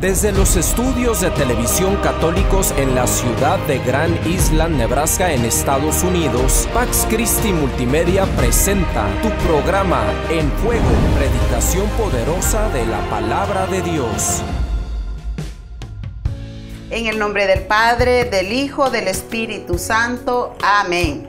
Desde los estudios de televisión católicos en la ciudad de Grand Island, Nebraska, en Estados Unidos, Pax Christi Multimedia presenta tu programa En Fuego, predicación poderosa de la palabra de Dios. En el nombre del Padre, del Hijo, del Espíritu Santo. Amén.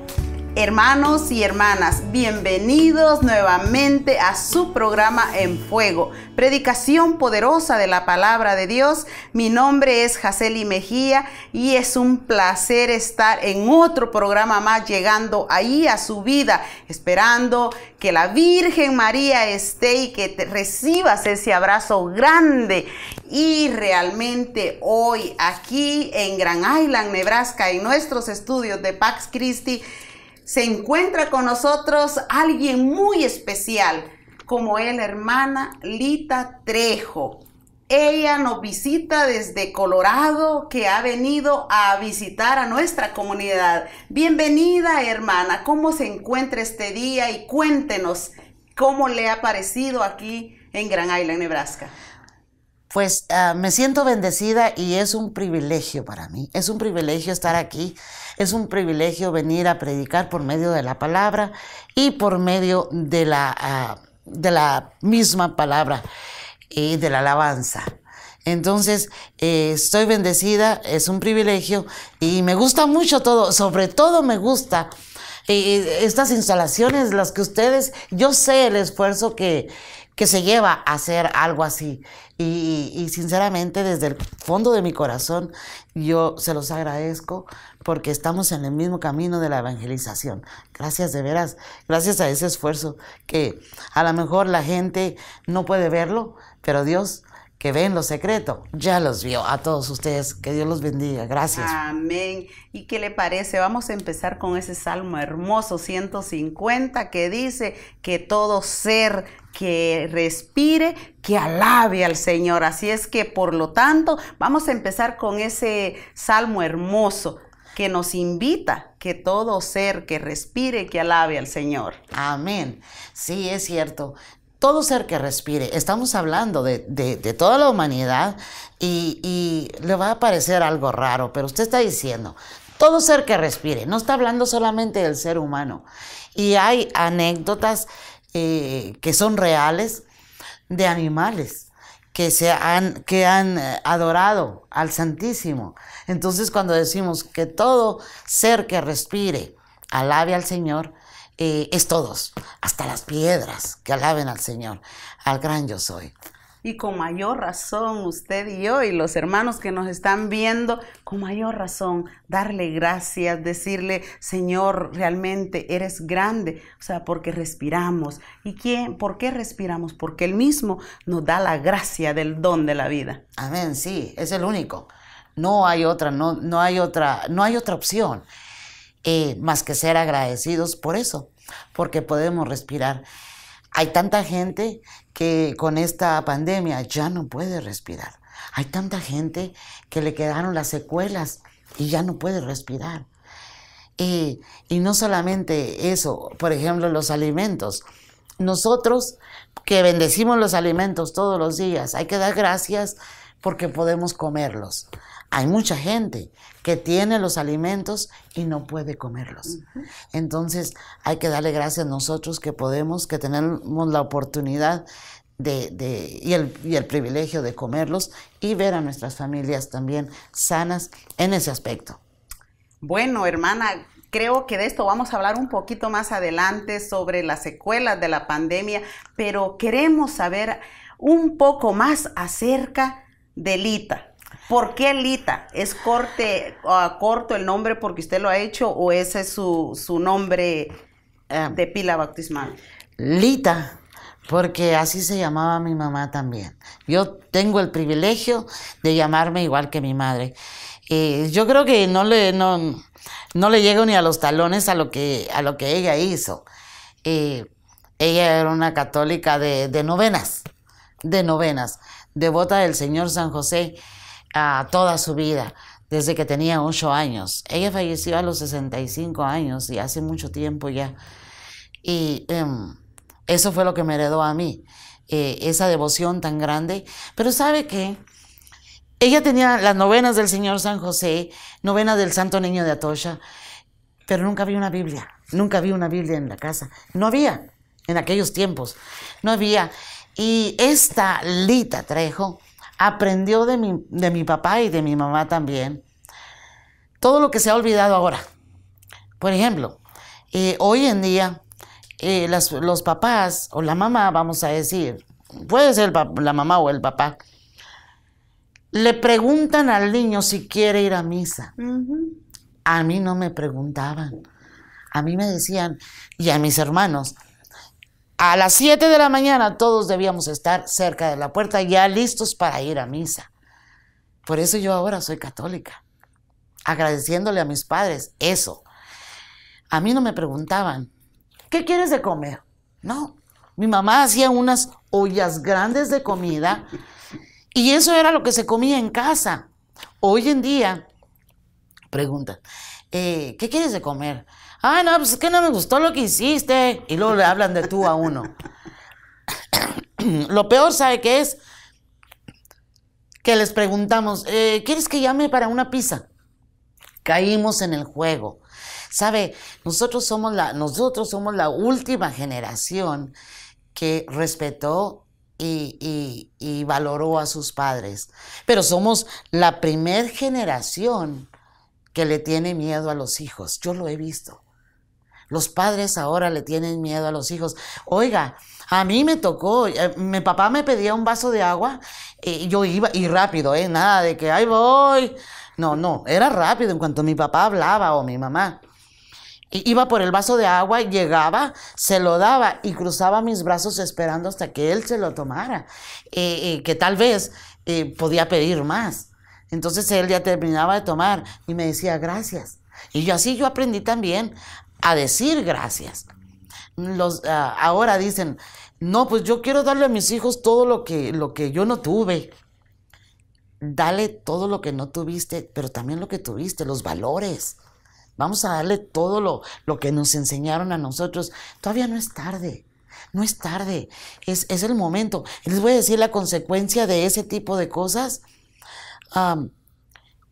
Hermanos y hermanas, bienvenidos nuevamente a su programa En Fuego, predicación poderosa de la palabra de Dios. Mi nombre es Jacely Mejía y es un placer estar en otro programa más llegando ahí a su vida, esperando que la Virgen María esté y que recibas ese abrazo grande. Y realmente hoy aquí en Grand Island, Nebraska, en nuestros estudios de Pax Christi, se encuentra con nosotros alguien muy especial, como es hermana Lita Trejo. Ella nos visita desde Colorado, que ha venido a visitar a nuestra comunidad. Bienvenida, hermana. ¿Cómo se encuentra este día? Y cuéntenos cómo le ha parecido aquí en Gran Island, Nebraska pues ah, me siento bendecida y es un privilegio para mí, es un privilegio estar aquí, es un privilegio venir a predicar por medio de la palabra y por medio de la, ah, de la misma palabra y de la alabanza. Entonces, eh, estoy bendecida, es un privilegio y me gusta mucho todo, sobre todo me gusta eh, eh, estas instalaciones, las que ustedes, yo sé el esfuerzo que, que se lleva a hacer algo así. Y, sinceramente, desde el fondo de mi corazón, yo se los agradezco porque estamos en el mismo camino de la evangelización. Gracias de veras, gracias a ese esfuerzo que a lo mejor la gente no puede verlo, pero Dios que ve en lo secreto, ya los vio a todos ustedes. Que Dios los bendiga. Gracias. Amén. ¿Y qué le parece? Vamos a empezar con ese salmo hermoso 150 que dice que todo ser que respire, que alabe al Señor. Así es que, por lo tanto, vamos a empezar con ese salmo hermoso que nos invita que todo ser que respire, que alabe al Señor. Amén. Sí, es cierto. Todo ser que respire, estamos hablando de, toda la humanidad y, y le va a parecer algo raro, pero usted está diciendo, todo ser que respire, no está hablando solamente del ser humano. Y hay anécdotas eh, que son reales de animales que se han, que han eh, adorado al Santísimo. Entonces cuando decimos que todo ser que respire alabe al Señor, eh, es todos, hasta las piedras que alaben al Señor, al gran yo soy. Y con mayor razón usted y yo y los hermanos que nos están viendo, con mayor razón, darle gracias, decirle, Señor, realmente eres grande, o sea, porque respiramos. ¿Y quién? ¿Por qué respiramos? Porque Él mismo nos da la gracia del don de la vida. Amén, sí, es el único. No hay otra, no, no hay otra, no hay otra opción eh, más que ser agradecidos por eso, porque podemos respirar hay tanta gente que con esta pandemia ya no puede respirar. Hay tanta gente que le quedaron las secuelas y ya no puede respirar. Y, no solamente eso, por ejemplo, los alimentos. Nosotros que bendecimos los alimentos todos los días, hay que dar gracias porque podemos comerlos. Hay mucha gente que tiene los alimentos y no puede comerlos. Entonces hay que darle gracias a nosotros que podemos, que tenemos la oportunidad de, y, el, y el privilegio de comerlos y ver a nuestras familias también sanas en ese aspecto. Bueno, hermana, Creo que de esto vamos a hablar un poquito más adelante sobre las secuelas de la pandemia, pero queremos saber un poco más acerca de Lita. ¿Por qué Lita? ¿Es corte, ah, corto el nombre porque usted lo ha hecho o ese es su, nombre eh, de pila bautismal? Lita, porque así se llamaba mi mamá también. Yo tengo el privilegio de llamarme igual que mi madre. Eh, yo creo que no le, no, le llego ni a los talones a lo que, a lo que ella hizo. Eh, ella era una católica de, de novenas, de novenas devota del Señor San José a toda su vida, desde que tenía ocho años. Ella falleció a los 65 años y hace mucho tiempo ya. Y em, eso fue lo que me heredó a mí, eh, esa devoción tan grande. Pero sabe que ella tenía las novenas del Señor San José, novena del Santo Niño de Atocha, pero nunca vi una Biblia, nunca vi una Biblia en la casa. No había en aquellos tiempos, no había. Y esta Lita Trejo aprendió de mi, de mi papá y de mi mamá también todo lo que se ha olvidado ahora. Por ejemplo, eh, hoy en día eh, los papás o la mamá, vamos a decir, puede ser la mamá o el papá, le preguntan al niño si quiere ir a misa. A mí no me preguntaban. A mí me decían, y a mis hermanos, a las 7 de la mañana todos debíamos estar cerca de la puerta, ya listos para ir a misa. Por eso yo ahora soy católica, agradeciéndole a mis padres eso. A mí no me preguntaban, ¿qué quieres de comer? No, mi mamá hacía unas ollas grandes de comida y eso era lo que se comía en casa. Hoy en día, preguntan, eh, ¿qué quieres de comer? Ah, no, pues es que no me gustó lo que hiciste. Y luego le hablan de tú a uno. lo peor, ¿sabe qué es? Que les preguntamos, eh, ¿quieres que llame para una pizza? Caímos en el juego. ¿Sabe? Nosotros somos la, nosotros somos la última generación que respetó y, valoró a sus padres. Pero somos la primer generación que le tiene miedo a los hijos. Yo lo he visto. Los padres ahora le tienen miedo a los hijos. Oiga, a mí me tocó, eh, mi papá me pedía un vaso de agua eh, y yo iba, y rápido, ¿eh? Nada de que, ahí voy. No, no, era rápido en cuanto mi papá hablaba o mi mamá. Iba por el vaso de agua, y llegaba, se lo daba y cruzaba mis brazos esperando hasta que él se lo tomara, eh, que tal vez podía pedir más. Entonces él ya terminaba de tomar y me decía gracias. Y yo así yo aprendí también a decir gracias. Los, ah, ahora dicen, no, pues yo quiero darle a mis hijos todo lo que, lo que yo no tuve. Dale todo lo que no tuviste, pero también lo que tuviste, los valores. Vamos a darle todo lo, lo que nos enseñaron a nosotros. Todavía no es tarde. No es tarde, es, el momento. Les voy a decir la consecuencia de ese tipo de cosas.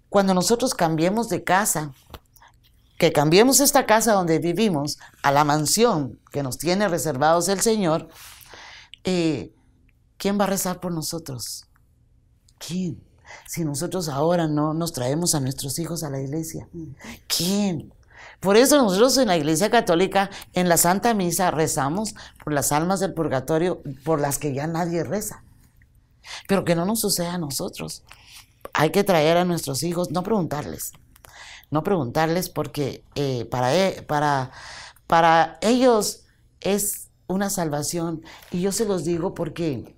cuando nosotros cambiemos de casa, que cambiemos esta casa donde vivimos a la mansión que nos tiene reservados el Señor, eh, ¿quién va a rezar por nosotros? ¿Quién? Si nosotros ahora no nos traemos a nuestros hijos a la iglesia, ¿quién? Por eso nosotros en la Iglesia Católica, en la Santa Misa, rezamos por las almas del purgatorio, por las que ya nadie reza. Pero que no nos suceda a nosotros. Hay que traer a nuestros hijos, no preguntarles, no preguntarles porque eh, para, e, para, para ellos es una salvación. Y yo se los digo porque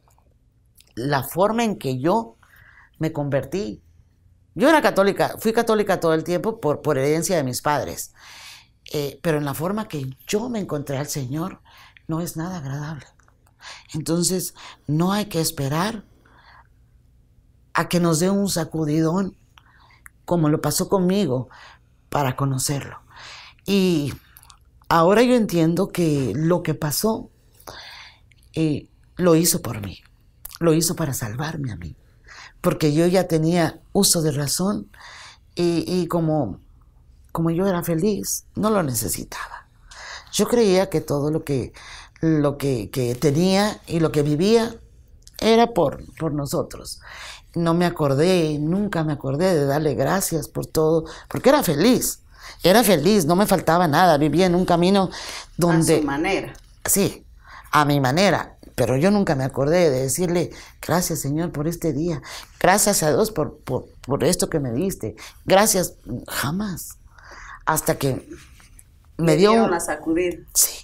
la forma en que yo me convertí, yo era católica, fui católica todo el tiempo por, por herencia de mis padres, eh, pero en la forma que yo me encontré al Señor no es nada agradable. Entonces, no hay que esperar a que nos dé un sacudidón como lo pasó conmigo, para conocerlo. Y ahora yo entiendo que lo que pasó eh, lo hizo por mí, lo hizo para salvarme a mí, porque yo ya tenía uso de razón y, como, como yo era feliz, no lo necesitaba. Yo creía que todo lo que, lo que, que tenía y lo que vivía era por, por nosotros no me acordé, nunca me acordé de darle gracias por todo, porque era feliz, era feliz, no me faltaba nada, vivía en un camino donde... A su manera. Sí, a mi manera, pero yo nunca me acordé de decirle, gracias Señor por este día, gracias a Dios por, por, esto que me diste, gracias, jamás, hasta que me, dio... una sacudir. Sí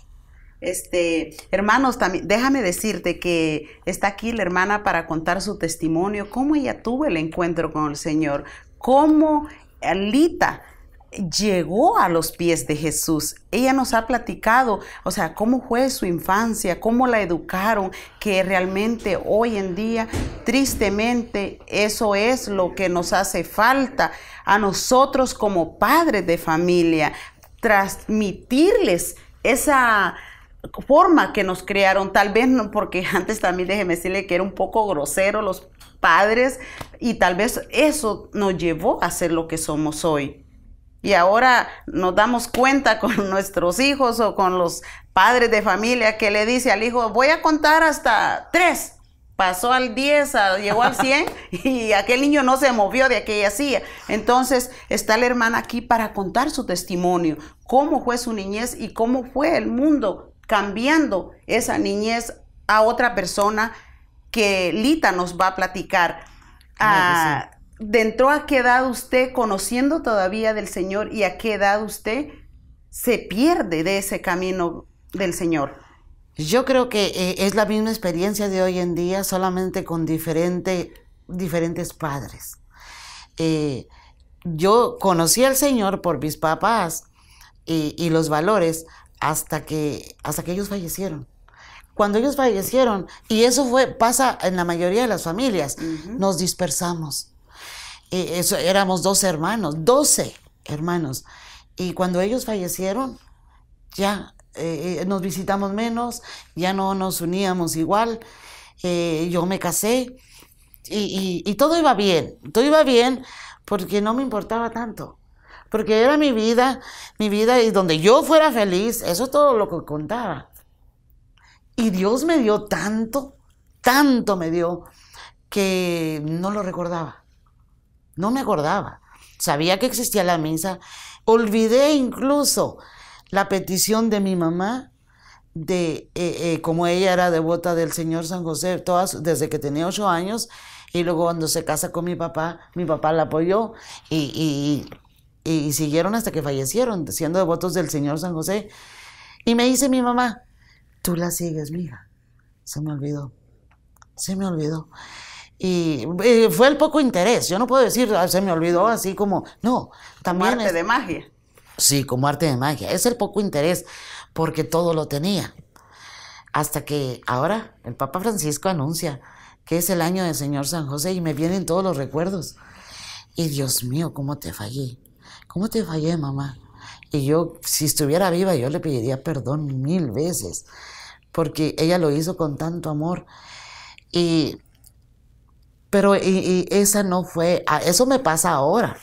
este, hermanos, déjame decirte que está aquí la hermana para contar su testimonio, cómo ella tuvo el encuentro con el Señor, cómo Alita llegó a los pies de Jesús. Ella nos ha platicado, o sea, cómo fue su infancia, cómo la educaron, que realmente hoy en día, tristemente, eso es lo que nos hace falta a nosotros como padres de familia, transmitirles esa forma que nos crearon, tal vez porque antes también déjeme decirle que era un poco grosero los padres y tal vez eso nos llevó a ser lo que somos hoy. Y ahora nos damos cuenta con nuestros hijos o con los padres de familia que le dice al hijo, voy a contar hasta tres. Pasó al diez, llegó al cien y aquel niño no se movió de aquella silla. Entonces está la hermana aquí para contar su testimonio, cómo fue su niñez y cómo fue el mundo cambiando esa niñez a otra persona que Lita nos va a platicar. Ah, ¿Dentro a qué edad usted, conociendo todavía del Señor, y a qué edad usted se pierde de ese camino del Señor? Yo creo que eh, es la misma experiencia de hoy en día, solamente con diferentes padres. Eh, yo conocí al Señor por mis papás y los valores, hasta que, hasta que ellos fallecieron. Cuando ellos fallecieron, y eso fue, pasa en la mayoría de las familias, nos dispersamos. Eh, eso, éramos dos hermanos, 12 hermanos. Y cuando ellos fallecieron, ya eh, eh, nos visitamos menos, ya no nos uníamos igual. yo me casé y todo iba bien, todo iba bien porque no me importaba tanto porque era mi vida, mi vida y donde yo fuera feliz, eso es todo lo que contaba. Y Dios me dio tanto, tanto me dio, que no lo recordaba, no me acordaba. Sabía que existía la misa, olvidé incluso la petición de mi mamá de eh, eh, como ella era devota del Señor San José todas desde que tenía ocho años y luego cuando se casa con mi papá mi papá la apoyó y y siguieron hasta que fallecieron, siendo devotos del Señor San José. Y me dice mi mamá, tú la sigues, mija. Se me olvidó, se me olvidó. Y, fue el poco interés, yo no puedo decir, ah, se me olvidó así como, no, también... arte de magia. Sí, como arte de magia, es el poco interés, porque todo lo tenía. Hasta que ahora el Papa Francisco anuncia que es el año del Señor San José y me vienen todos los recuerdos. Y Dios mío, cómo te fallé. ¿Cómo te fallé, mamá? Y yo, si estuviera viva, yo le pediría perdón mil veces, porque ella lo hizo con tanto amor. Y, pero y, esa no fue, eso me pasa ahora,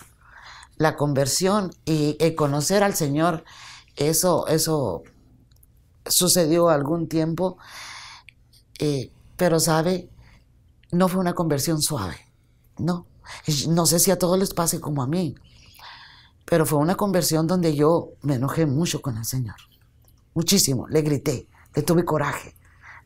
la conversión y, conocer al Señor, eso, eso sucedió algún tiempo, eh, pero sabe, no fue una conversión suave, no. No sé si a todos les pase como a mí. Pero fue una conversión donde yo me enojé mucho con el Señor. Muchísimo. Le grité, le tuve coraje.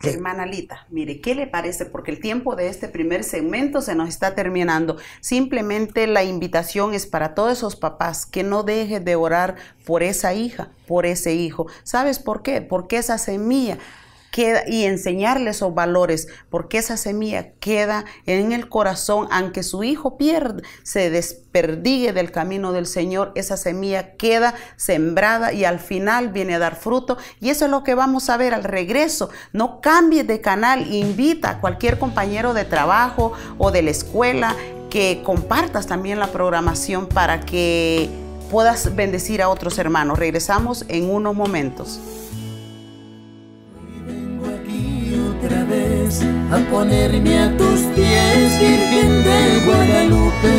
Le... Hermana Lita, mire, ¿qué le parece? Porque el tiempo de este primer segmento se nos está terminando. Simplemente la invitación es para todos esos papás que no dejen de orar por esa hija, por ese hijo. ¿Sabes por qué? Porque esa semilla y enseñarle esos valores, porque esa semilla queda en el corazón, aunque su hijo pierda, se desperdigue del camino del Señor, esa semilla queda sembrada y al final viene a dar fruto. Y eso es lo que vamos a ver al regreso. No cambies de canal, invita a cualquier compañero de trabajo o de la escuela que compartas también la programación para que puedas bendecir a otros hermanos. Regresamos en unos momentos. a ponerme a tus pies, Virgen de Guadalupe.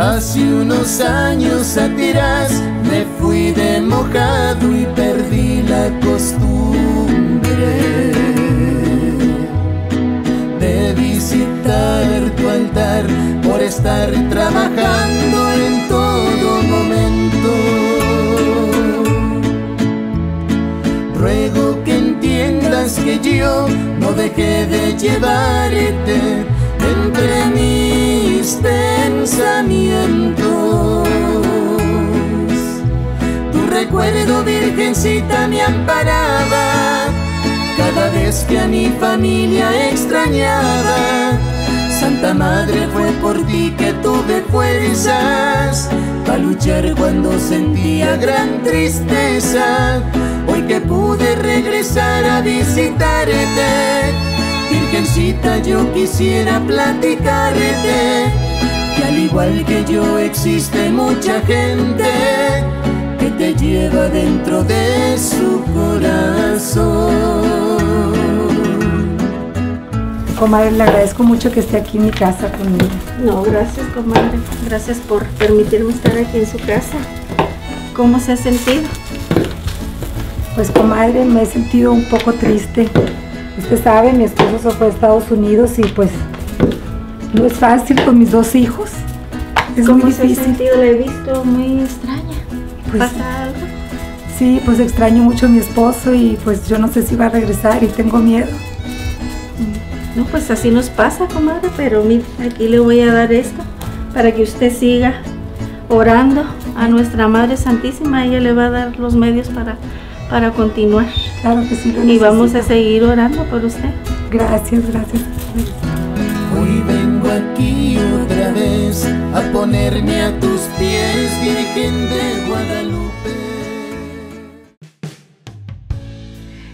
Hace unos años a tiras me fui de mojado y perdí la costumbre de visitar tu altar por estar trabajando en todo momento. no dejé de llevarte entre mis pensamientos. Tu recuerdo, virgencita, me amparaba cada vez que a mi familia extrañaba. Santa Madre fue por ti que tuve fuerzas para luchar cuando sentía gran tristeza hoy que pude regresar a visitarte. Virgencita, yo quisiera platicarte, que al igual que yo existe mucha gente que te lleva dentro de su corazón. Comadre, le agradezco mucho que esté aquí en mi casa conmigo. No, gracias, comadre. Gracias por permitirme estar aquí en su casa. ¿Cómo se ha sentido? Pues comadre, me he sentido un poco triste. Usted sabe, mi esposo se fue a Estados Unidos y pues no es fácil con mis dos hijos. Es muy difícil. Se ha sentido? La he visto muy extraña. Pues, ¿Pasa algo? Sí, pues extraño mucho a mi esposo y pues yo no sé si va a regresar y tengo miedo. No, pues así nos pasa, comadre, pero mire, aquí le voy a dar esto para que usted siga orando a nuestra Madre Santísima. Ella le va a dar los medios para para continuar. Claro que sí, lo Y vamos a seguir orando por usted. Gracias, gracias. Hoy vengo aquí otra vez a ponerme a tus pies, Virgen de Guadalupe.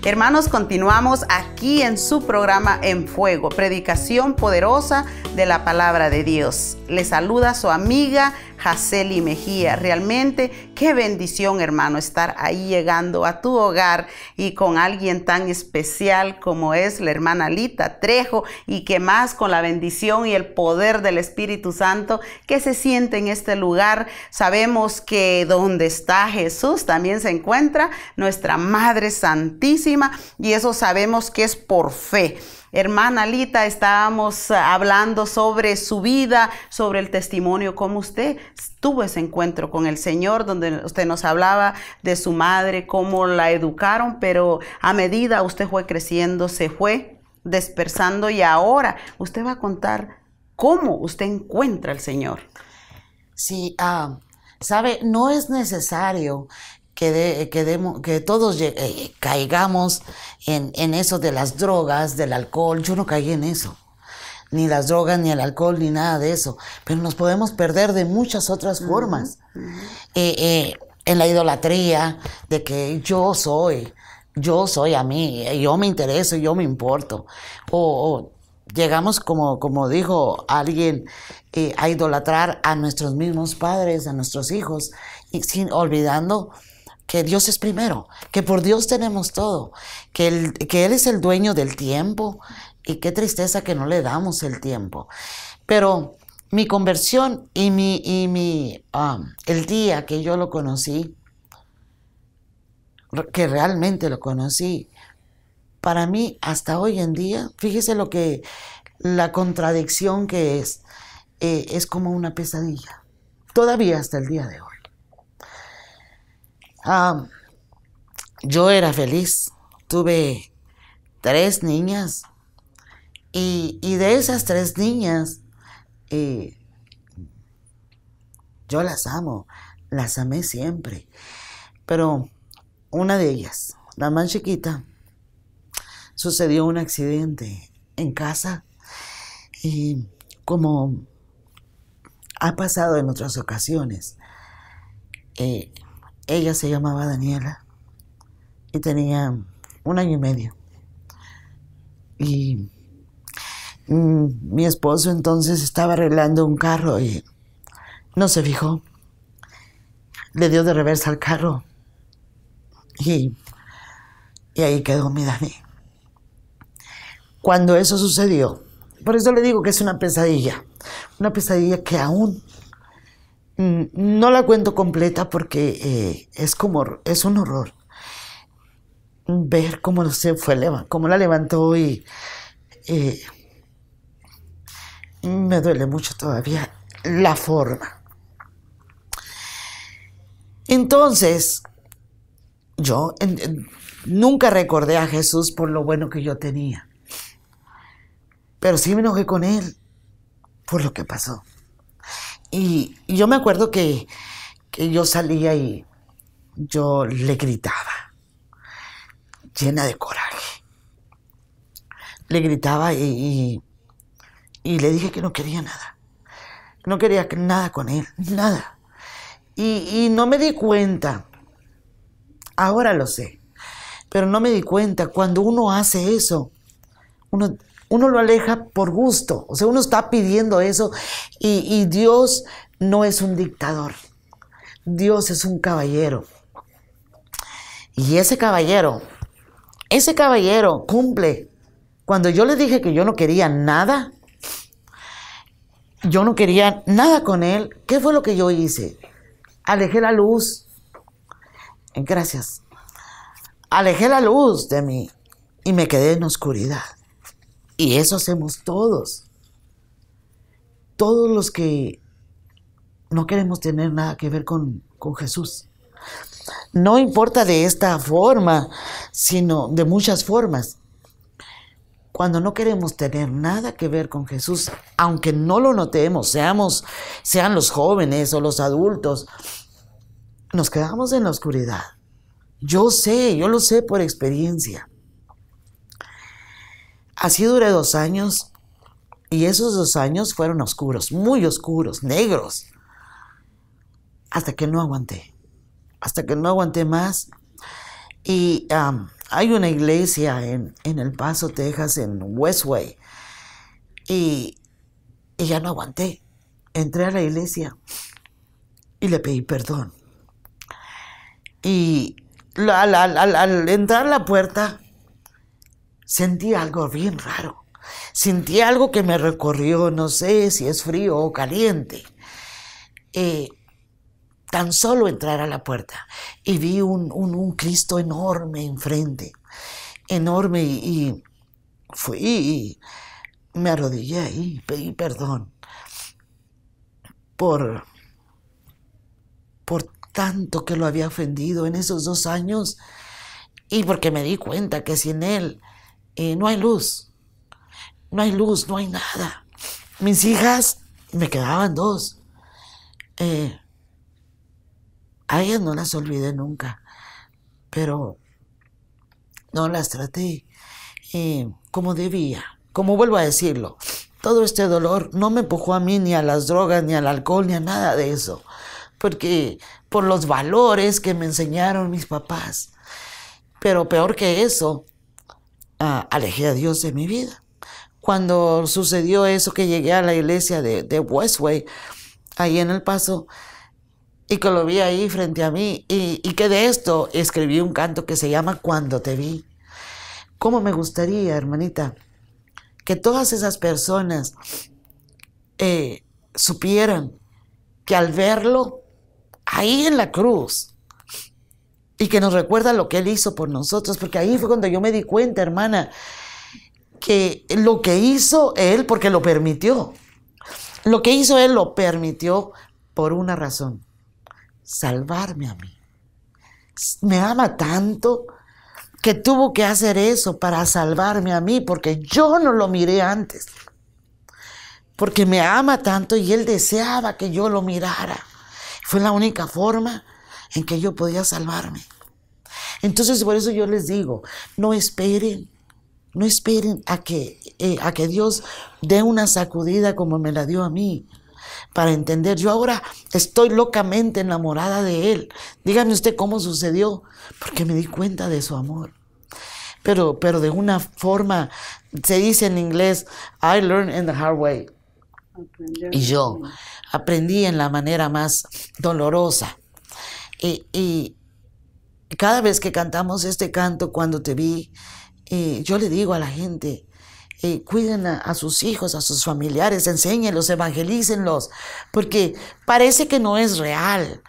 Hermanos, continuamos aquí en su programa En Fuego, predicación poderosa de la palabra de Dios. Le saluda su amiga Jaceli Mejía. Realmente qué bendición, hermano, estar ahí llegando a tu hogar y con alguien tan especial como es la hermana Lita Trejo y que más con la bendición y el poder del Espíritu Santo que se siente en este lugar. Sabemos que donde está Jesús también se encuentra nuestra Madre Santísima y eso sabemos que es por fe. Hermana Lita, estábamos hablando sobre su vida, sobre el testimonio, cómo usted tuvo ese encuentro con el Señor, donde usted nos hablaba de su madre, cómo la educaron, pero a medida usted fue creciendo, se fue dispersando y ahora usted va a contar cómo usted encuentra al Señor. Sí, ah, sabe, no es necesario que, que, todos eh, caigamos en, eso de las drogas, del alcohol. Yo no caí en eso. Ni las drogas, ni el alcohol, ni nada de eso. Pero nos podemos perder de muchas otras formas. Eh, eh, en la idolatría, de que yo soy, yo soy a mí, yo me intereso, yo me importo. O, llegamos, como, como dijo alguien, a idolatrar a nuestros mismos padres, a nuestros hijos, y sin olvidando que Dios es primero, que por Dios tenemos todo, que, que Él es el dueño del tiempo y qué tristeza que no le damos el tiempo. Pero mi conversión y mi, y mi um, el día que yo lo conocí, que realmente lo conocí, para mí hasta hoy en día, fíjese lo que la contradicción que es, eh, es como una pesadilla, todavía hasta el día de hoy. Ah, yo era feliz. Tuve tres niñas. Y, de esas tres niñas, eh, yo las amo, las amé siempre. Pero una de ellas, la más chiquita, sucedió un accidente en casa. Y como ha pasado en otras ocasiones, eh, ella se llamaba Daniela y tenía un año y medio. Y mm, mi esposo entonces estaba arreglando un carro y no se fijó. Le dio de reversa al carro y, y ahí quedó mi Dani. Cuando eso sucedió, por eso le digo que es una pesadilla, una pesadilla que aún Mm, no la cuento completa porque eh, es como es un horror ver cómo se fue cómo la levantó y eh, me duele mucho todavía la forma entonces yo nunca recordé a Jesús por lo bueno que yo tenía pero sí me enojé con él por lo que pasó y, yo me acuerdo que, yo salía y yo le gritaba, llena de coraje. Le gritaba y, le dije que no quería nada. No quería nada con él, nada. Y, y no me di cuenta, ahora lo sé, pero no me di cuenta, cuando uno hace eso, uno uno lo aleja por gusto, o sea, uno está pidiendo eso y, Dios no es un dictador, Dios es un caballero. Y ese caballero, ese caballero cumple. Cuando yo le dije que yo no quería nada, yo no quería nada con él, ¿qué fue lo que yo hice? Alejé la luz. Gracias. Alejé la luz de mí y me quedé en oscuridad. Y eso hacemos todos. Todos los que no queremos tener nada que ver con, con Jesús. No importa de esta forma, sino de muchas formas. Cuando no queremos tener nada que ver con Jesús, aunque no lo notemos, seamos, sean los jóvenes o los adultos, nos quedamos en la oscuridad. Yo sé, yo lo sé por experiencia. Así duré dos años y esos dos años fueron oscuros, muy oscuros, negros, hasta que no aguanté, hasta que no aguanté más. Y hay una iglesia en, El Paso, Texas, en Westway, y, ya no aguanté. Entré a la iglesia y le pedí perdón. Y al entrar a la puerta, sentí algo bien raro. Sentí algo que me recorrió, no sé si es frío o caliente. Eh, tan solo entrar a la puerta y vi un, Cristo enorme enfrente, enorme y, fui y me arrodillé y pedí perdón por, por tanto que lo había ofendido en esos dos años y porque me di cuenta que sin él y eh, no hay luz, no hay luz, no hay nada. Mis hijas me quedaban dos. Eh, a ellas no las olvidé nunca, pero no las traté como debía. Como vuelvo a decirlo, todo este dolor no me empujó a mí ni a las drogas, ni al alcohol, ni a nada de eso, porque por los valores que me enseñaron mis papás. Pero peor que eso, Ah, alejé a Dios de mi vida. Cuando sucedió eso que llegué a la iglesia de, Westway, ahí en El Paso, y que lo vi ahí frente a mí, y, que de esto escribí un canto que se llama Cuando te vi. ¿Cómo me gustaría, hermanita, que todas esas personas eh, supieran que al verlo ahí en la cruz, y que nos recuerda lo que Él hizo por nosotros, porque ahí fue cuando yo me di cuenta, hermana, que lo que hizo Él, porque lo permitió, lo que hizo Él lo permitió por una razón, salvarme a mí. Me ama tanto que tuvo que hacer eso para salvarme a mí, porque yo no lo miré antes. Porque me ama tanto y él deseaba que yo lo mirara. Fue la única forma en que yo podía salvarme. Entonces, por eso yo les digo, no esperen, no esperen a que, eh, a que Dios dé una sacudida como me la dio a mí para entender. Yo ahora estoy locamente enamorada de Él. Dígame usted cómo sucedió, porque me di cuenta de su amor. Pero, pero de una forma, se dice en inglés, I learned in the hard way. Y yo aprendí en la manera más dolorosa. y, cada vez que cantamos este canto, cuando te vi, eh, yo le digo a la gente, eh, cuiden a, sus hijos, a sus familiares, enséñenlos, evangelícenlos, porque parece que no es real,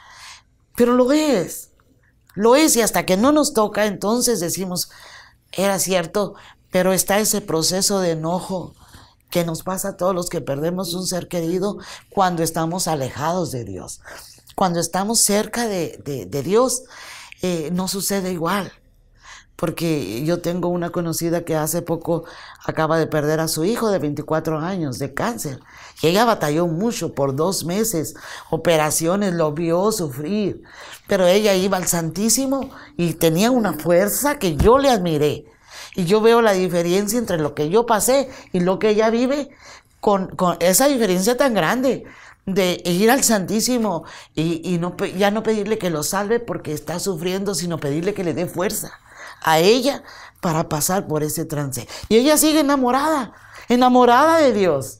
pero lo es, lo es y hasta que no nos toca, entonces decimos, era cierto, pero está ese proceso de enojo que nos pasa a todos los que perdemos un ser querido cuando estamos alejados de Dios, cuando estamos cerca de Dios eh, no sucede igual. Porque yo tengo una conocida que hace poco acaba de perder a su hijo de 24 años de cáncer. ella batalló mucho por dos meses, operaciones, lo vio sufrir. Pero ella iba al Santísimo y tenía una fuerza que yo le admiré. Y yo veo la diferencia entre lo que yo pasé y lo que ella vive con, con esa diferencia tan grande de ir al Santísimo y, no, ya no pedirle que lo salve porque está sufriendo, sino pedirle que le dé fuerza a ella para pasar por ese trance. Y ella sigue enamorada, enamorada de Dios,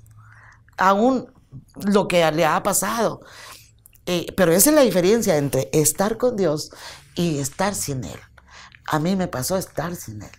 aún lo que le ha pasado. Eh, pero esa es la diferencia entre estar con Dios y estar sin Él. A mí me pasó estar sin Él.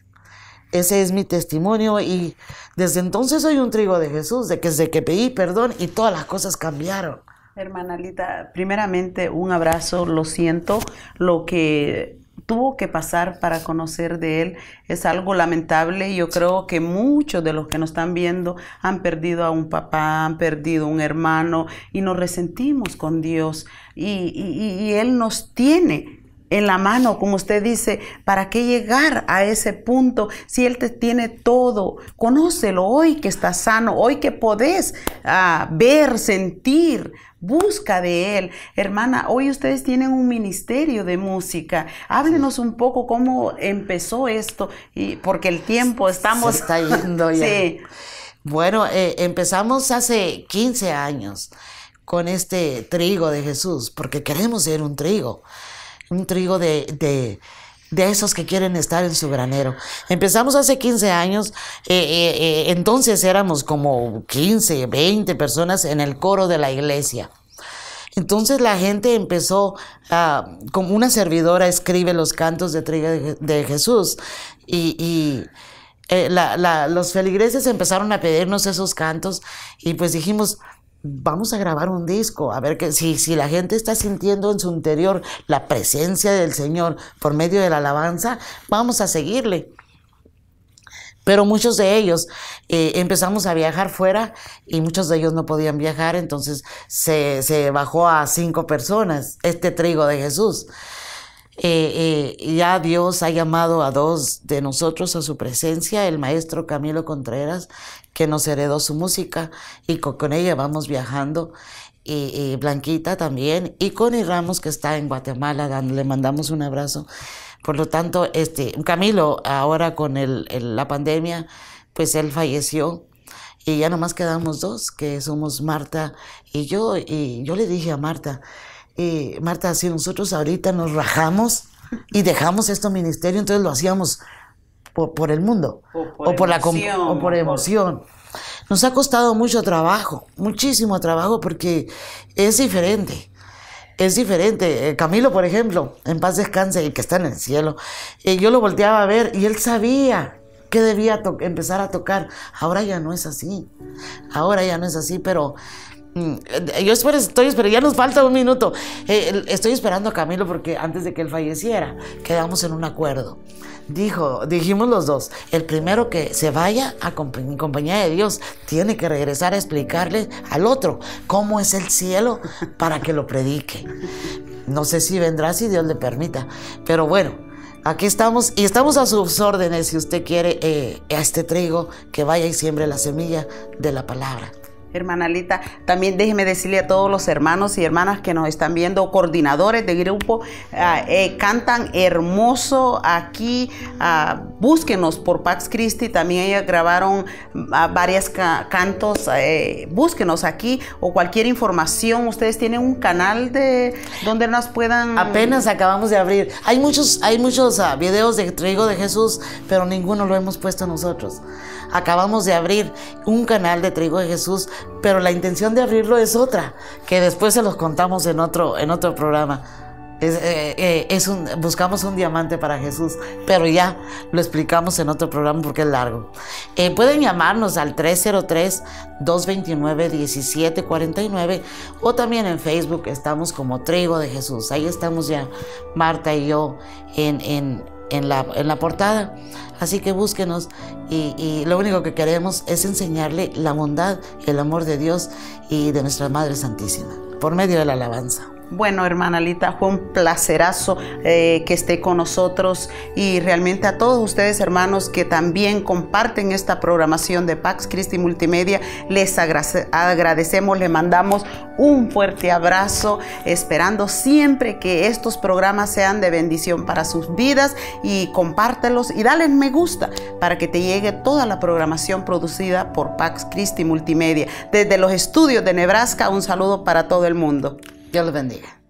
Ese es mi testimonio y desde entonces soy un trigo de Jesús, de que desde que pedí perdón y todas las cosas cambiaron. hermanalita Lita, primeramente un abrazo, lo siento, lo que tuvo que pasar para conocer de él es algo lamentable. Yo creo que muchos de los que nos están viendo han perdido a un papá, han perdido un hermano y nos resentimos con Dios. Y, y él nos tiene en la mano, como usted dice, ¿para qué llegar a ese punto si Él te tiene todo? Conócelo hoy que estás sano, hoy que podés ah, ver, sentir, busca de Él. Hermana, hoy ustedes tienen un ministerio de música. Háblenos un poco cómo empezó esto, y, porque el tiempo estamos... está yendo ya. Sí. Bueno, eh, empezamos hace 15 años con este trigo de Jesús, porque queremos ser un trigo un trigo de, esos que quieren estar en su granero. Empezamos hace 15 años, eh, eh, eh, entonces éramos como 15, 20 personas en el coro de la iglesia. Entonces la gente empezó, como una servidora escribe los cantos de trigo de, Jesús, y, los feligreses empezaron a pedirnos esos cantos y pues dijimos, vamos a grabar un disco, a ver que si, si la gente está sintiendo en su interior la presencia del Señor por medio de la alabanza, vamos a seguirle. Pero muchos de ellos eh, empezamos a viajar fuera y muchos de ellos no podían viajar, entonces se, bajó a cinco personas este trigo de Jesús. Eh, eh, ya Dios ha llamado a dos de nosotros a su presencia, el maestro Camilo Contreras que nos heredó su música y con, ella vamos viajando. Y, Blanquita también, y Connie Ramos que está en Guatemala, le mandamos un abrazo. Por lo tanto, este, Camilo, ahora con la pandemia, pues él falleció y ya nomás quedamos dos, que somos Marta y yo, y yo le dije a Marta, y eh, Marta, si nosotros ahorita nos rajamos y dejamos esto ministerio, entonces lo hacíamos por, el mundo o por, la o por emoción. Nos ha costado mucho trabajo, muchísimo trabajo, porque es diferente. Es diferente. Eh, Camilo, por ejemplo, en paz descanse y que está en el cielo, eh, yo lo volteaba a ver y él sabía que debía empezar a tocar. Ahora ya no es así. Ahora ya no es así, pero mm, eh, yo espero, estoy esperando, ya nos falta un minuto. estoy esperando a Camilo porque antes de que él falleciera, quedamos en un acuerdo dijo, dijimos los dos, el primero que se vaya a compañía de Dios tiene que regresar a explicarle al otro cómo es el cielo para que lo predique. No sé si vendrá si Dios le permita, pero bueno. Aquí estamos y estamos a sus órdenes si usted quiere eh, a este trigo que vaya y siembre la semilla de la palabra. Hermana también déjeme decirle a todos los hermanos y hermanas que nos están viendo, coordinadores de grupo, ah, eh, cantan hermoso aquí. Ah, búsquenos por Pax Christi, también ellas grabaron varios ah, varias cantos. Eh, búsquenos aquí o cualquier información. Ustedes tienen un canal de donde nos puedan. Apenas acabamos de abrir. Hay muchos, hay muchos videos de trigo de Jesús, pero ninguno lo hemos puesto nosotros acabamos de abrir un canal de Trigo de Jesús, pero la intención de abrirlo es otra, que después se los contamos en otro, en otro programa. Es, eh, eh, buscamos un diamante para Jesús, pero ya lo explicamos en otro programa porque es largo. Eh, pueden llamarnos al 303-229-1749 o también en Facebook estamos como Trigo de Jesús. Ahí estamos ya Marta y yo en, en, en la, portada. Así que búsquenos y, y, lo único que queremos es enseñarle la bondad, el amor de Dios y de nuestra Madre Santísima por medio de la alabanza. Bueno, hermana Lita, fue un placerazo eh, que esté con nosotros y realmente a todos ustedes, hermanos, que también comparten esta programación de Pax Christi Multimedia, les agradecemos, le mandamos un fuerte abrazo, esperando siempre que estos programas sean de bendición para sus vidas y compártelos y dale me gusta para que te llegue toda la programación producida por Pax Christi Multimedia. Desde los estudios de Nebraska, un saludo para todo el mundo. Dios los bendiga.